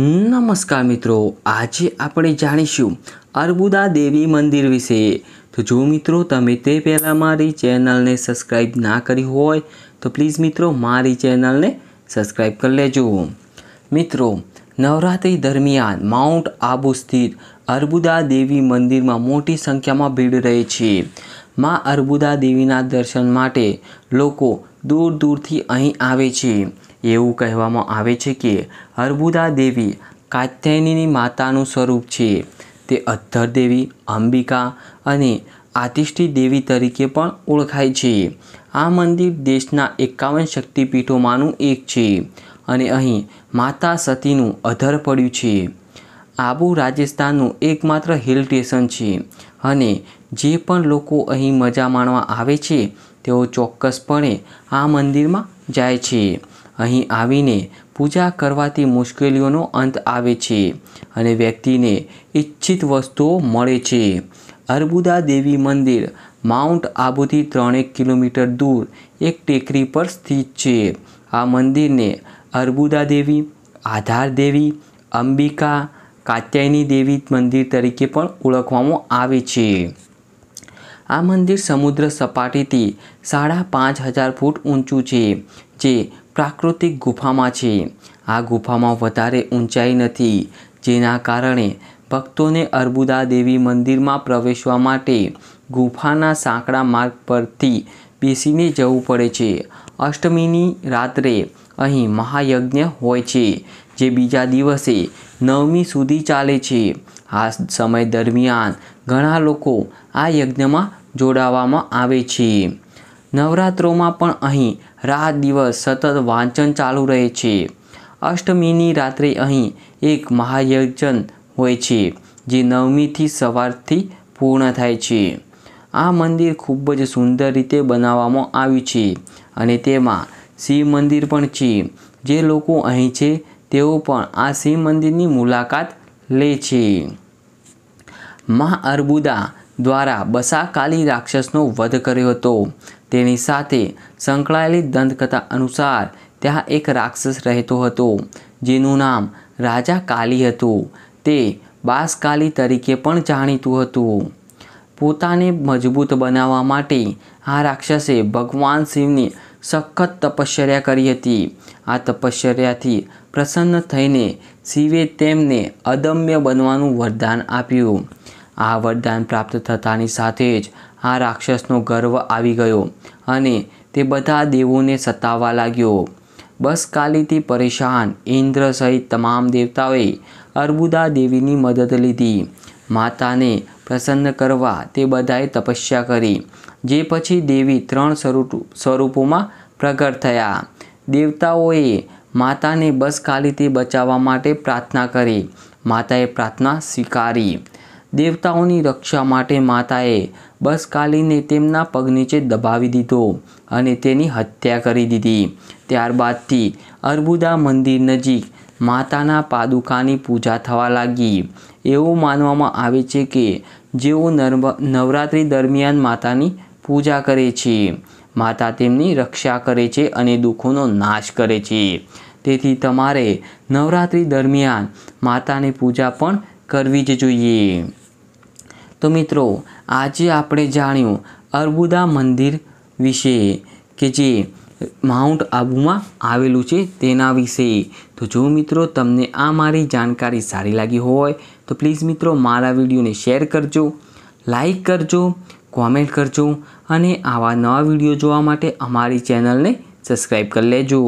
નમસ્કાર મિત્રો આજે આપણે જાણીશું અર્બુદા દેવી મંદિર વિશે તો જો મિત્રો તમે તે પહેલાં મારી ચેનલને સબસ્ક્રાઈબ ના કરી હોય તો પ્લીઝ મિત્રો મારી ચેનલને સબસ્ક્રાઈબ કરી લેજો મિત્રો નવરાત્રિ દરમિયાન માઉન્ટ આબુ સ્થિત અર્બુદા દેવી મંદિરમાં મોટી સંખ્યામાં ભીડ રહે છે મા અર્બુદા દેવીના દર્શન માટે લોકો દૂર દૂરથી અહીં આવે છે એવું કહેવામાં આવે છે કે અર્બુદા દેવી કાત્યાયનીની માતાનું સ્વરૂપ છે તે અધ્ધર દેવી અંબિકા અને આતિષ્ઠી દેવી તરીકે પણ ઓળખાય છે આ મંદિર દેશના એકાવન શક્તિપીઠોમાંનું એક છે અને અહીં માતા સતીનું અધર પડ્યું છે આબુ રાજસ્થાનનું એકમાત્ર હિલ સ્ટેશન છે અને જે પણ લોકો અહીં મજા માણવા આવે છે તેઓ ચોક્કસપણે આ મંદિરમાં જાય છે અહીં આવીને પૂજા કરવાથી મુશ્કેલીઓનો અંત આવે છે અને વ્યક્તિને ઈચ્છિત વસ્તુઓ મળે છે અર્બુદા દેવી મંદિર માઉન્ટ આબુથી ત્રણેક કિલોમીટર દૂર એક ટેકરી પર સ્થિત છે આ મંદિરને અર્બુદા દેવી આધાર દેવી અંબિકા કાત્યાયની દેવી મંદિર તરીકે પણ ઓળખવામાં આવે છે આ મંદિર સમુદ્ર સપાટીથી સાડા પાંચ હજાર ફૂટ ઊંચું છે જે પ્રાકૃતિક ગુફામાં છે આ ગુફામાં વધારે ઊંચાઈ નથી જેના કારણે ભક્તોને અર્બુદા દેવી મંદિરમાં પ્રવેશવા માટે ગુફાના સાંકડા માર્ગ પરથી બેસીને જવું પડે છે અષ્ટમીની રાત્રે અહીં મહાયજ્ઞ હોય છે જે બીજા દિવસે નવમી સુધી ચાલે છે આ સમય દરમિયાન ઘણા લોકો આ યજ્ઞમાં જોડાવામાં આવે છે નવરાત્રોમાં પણ અહીં રાત દિવસ સતત વાંચન ચાલુ રહે છે અષ્ટમીની રાત્રે અહીં એક મહાયજન હોય છે જે નવમીથી સવારથી પૂર્ણ થાય છે આ મંદિર ખૂબ જ સુંદર રીતે બનાવવામાં આવ્યું છે અને તેમાં શિવ મંદિર પણ છે જે લોકો અહીં છે તેઓ પણ આ શિવ મંદિરની મુલાકાત લે છે મા અર્બુદા દ્વારા બસાકાલી રાક્ષસનો વધ કર્યો હતો તેની સાથે સંકળાયેલી દંતકથા અનુસાર ત્યાં એક રાક્ષસ રહેતો હતો જેનું નામ રાજા કાલી હતું તે બાસકાલી તરીકે પણ જાણીતું હતું પોતાને મજબૂત બનાવવા માટે આ રાક્ષસે ભગવાન શિવની સખત તપશ્ચર્યા કરી હતી આ તપશ્ચર્યાથી પ્રસન્ન થઈને શિવે તેમને અદમ્ય બનવાનું વરદાન આપ્યું આ વરદાન પ્રાપ્ત થતાની સાથે જ આ રાક્ષસનો ગર્વ આવી ગયો અને તે બધા દેવોને સતાવવા લાગ્યો બસ કાલીથી પરેશાન ઇન્દ્ર સહિત તમામ દેવતાઓએ અર્બુદા દેવીની મદદ લીધી માતાને પ્રસન્ન કરવા તે બધાએ તપસ્યા કરી જે પછી દેવી ત્રણ સ્વરૂપ સ્વરૂપોમાં પ્રગટ થયા દેવતાઓએ માતાને બસ કાલીથી બચાવવા માટે પ્રાર્થના કરી માતાએ પ્રાર્થના સ્વીકારી દેવતાઓની રક્ષા માટે માતાએ બસ કાલીને તેમના પગ નીચે દબાવી દીધો અને તેની હત્યા કરી દીધી ત્યારબાદથી અર્બુદા મંદિર નજીક માતાના પાદુકાની પૂજા થવા લાગી એવું માનવામાં આવે છે કે જેઓ નવરાત્રિ દરમિયાન માતાની પૂજા કરે છે માતા તેમની રક્ષા કરે છે અને દુઃખોનો નાશ કરે છે તેથી તમારે નવરાત્રિ દરમિયાન માતાની પૂજા પણ કરવી જ જોઈએ તો મિત્રો આજે આપણે જાણ્યું અર્બુદા મંદિર વિશે કે જે માઉન્ટ આબુમાં આવેલું છે તેના વિશે તો જો મિત્રો તમને આ મારી જાણકારી સારી લાગી હોય તો પ્લીઝ મિત્રો મારા વિડીયોને શેર કરજો લાઈક કરજો કોમેન્ટ કરજો અને આવા નવા વિડીયો જોવા માટે અમારી ચેનલને સબસ્ક્રાઈબ કરી લેજો